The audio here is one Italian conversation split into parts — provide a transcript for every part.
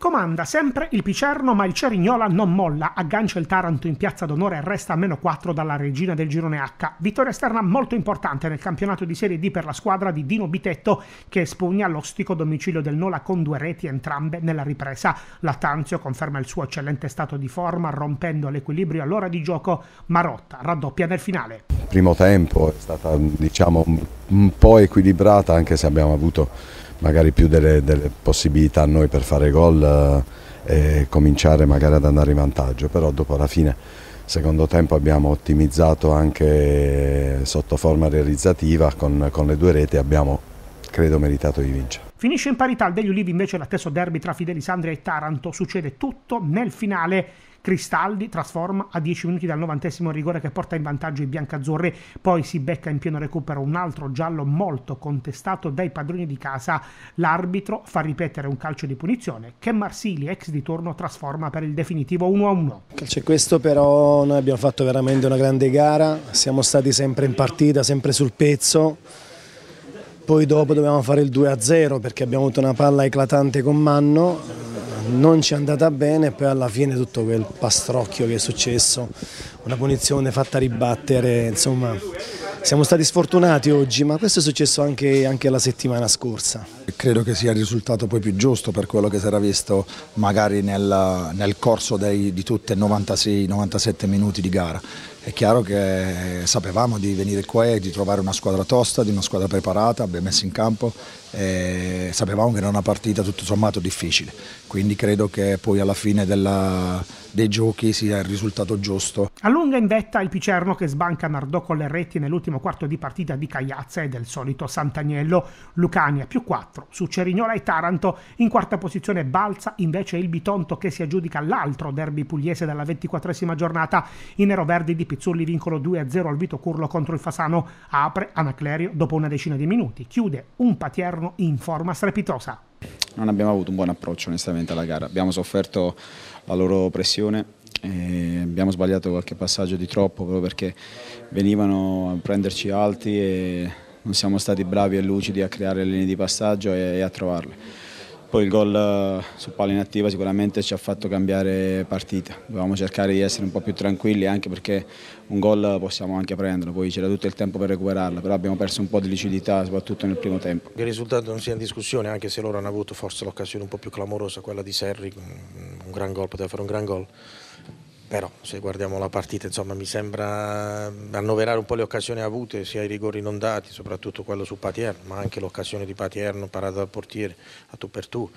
Comanda sempre il Picerno, ma il Cerignola non molla, aggancia il Taranto in piazza d'onore e resta a meno 4 dalla regina del girone H. Vittoria esterna molto importante nel campionato di Serie D per la squadra di Dino Bitetto, che espugna l'ostico domicilio del Nola con due reti entrambe nella ripresa. Latanzio conferma il suo eccellente stato di forma, rompendo l'equilibrio all'ora di gioco. Marotta raddoppia nel finale. Primo tempo è stata, diciamo, un po' equilibrata, anche se abbiamo avuto magari più delle, delle possibilità a noi per fare gol eh, e cominciare magari ad andare in vantaggio, però dopo alla fine secondo tempo abbiamo ottimizzato anche sotto forma realizzativa con, con le due reti e abbiamo credo meritato di vincere. Finisce in parità al degli Ulivi invece l'atteso derby tra Fidelisandria e Taranto. Succede tutto nel finale. Cristaldi trasforma a 10 minuti dal novantesimo rigore che porta in vantaggio i biancazzurri, poi si becca in pieno recupero un altro giallo molto contestato dai padroni di casa. L'arbitro fa ripetere un calcio di punizione che Marsili, ex di turno, trasforma per il definitivo 1-1. Calcio è questo, però noi abbiamo fatto veramente una grande gara, siamo stati sempre in partita, sempre sul pezzo poi dopo dovevamo fare il 2-0 perché abbiamo avuto una palla eclatante con Manno, non ci è andata bene e poi alla fine tutto quel pastrocchio che è successo, una punizione fatta ribattere, insomma siamo stati sfortunati oggi ma questo è successo anche, anche, la settimana scorsa. Credo che sia il risultato poi più giusto per quello che si era visto magari nel, nel corso dei, di tutte 96-97 minuti di gara è chiaro che sapevamo di venire qua e di trovare una squadra tosta, di una squadra preparata, ben messa in campo, sapevamo che era una partita tutto sommato difficile, quindi credo che poi alla fine della, dei giochi sia il risultato giusto. Allunga in vetta il Picerno che sbanca Nardò con le reti nell'ultimo quarto di partita di Cagliazza e del solito Sant'Agnello, Lucania più 4 su Cerignola e Taranto, in quarta posizione balza invece il Bitonto che si aggiudica l'altro derby pugliese della ventiquattresima giornata, i nero-verdi di Picerno Frizzulli vincono 2-0 al Vito Curlo contro il Fasano, apre Anaclerio dopo una decina di minuti, chiude un Patierno in forma strepitosa. Non abbiamo avuto un buon approccio onestamente alla gara, abbiamo sofferto la loro pressione, abbiamo sbagliato qualche passaggio di troppo proprio perché venivano a prenderci alti e non siamo stati bravi e lucidi a creare le linee di passaggio e a trovarle poi il gol eh, su palla inattiva sicuramente ci ha fatto cambiare partita, dovevamo cercare di essere un po' più tranquilli anche perché un gol possiamo anche prenderlo, poi c'era tutto il tempo per recuperarlo, però abbiamo perso un po' di lucidità soprattutto nel primo tempo. Che Il risultato non sia in discussione anche se loro hanno avuto forse l'occasione un po' più clamorosa, quella di Serri, un gran gol, poteva fare un gran gol però se guardiamo la partita insomma, mi sembra eh, annoverare un po' le occasioni avute sia i rigori non dati soprattutto quello su Patierno ma anche l'occasione di Patierno parata dal portiere a tu per tu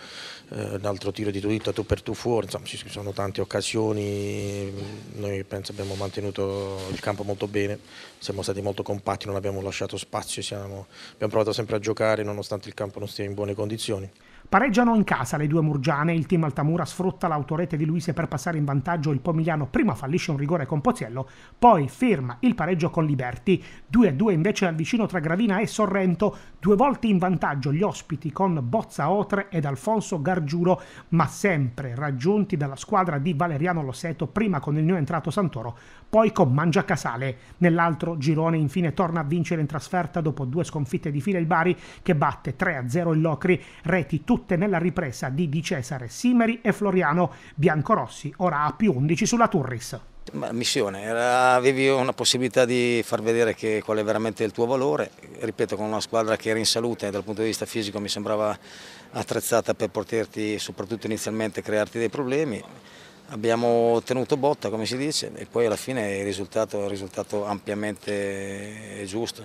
eh, un altro tiro di Tuitto a tu per tu fuori insomma ci sono tante occasioni noi penso abbiamo mantenuto il campo molto bene siamo stati molto compatti non abbiamo lasciato spazio siamo, abbiamo provato sempre a giocare nonostante il campo non stia in buone condizioni Pareggiano in casa le due murgiane, il team Altamura sfrutta l'autorete di Luise per passare in vantaggio, il Pomigliano prima fallisce un rigore con Poziello, poi ferma il pareggio con Liberti, 2-2 invece al vicino tra Gravina e Sorrento, due volte in vantaggio gli ospiti con Bozza Otre ed Alfonso Gargiuro, ma sempre raggiunti dalla squadra di Valeriano Losseto, prima con il new entrato Santoro, poi con Mangiacasale. Nell'altro girone infine torna a vincere in trasferta dopo due sconfitte di fila il Bari che batte 3-0 il Locri, reti tutte nella ripresa di Di Cesare Simeri e Floriano Biancorossi, ora a più 11 sulla Turris. Ma missione, era, avevi una possibilità di far vedere che, qual è veramente il tuo valore, ripeto con una squadra che era in salute dal punto di vista fisico mi sembrava attrezzata per poterti soprattutto inizialmente crearti dei problemi, abbiamo tenuto botta come si dice e poi alla fine il risultato è ampiamente giusto.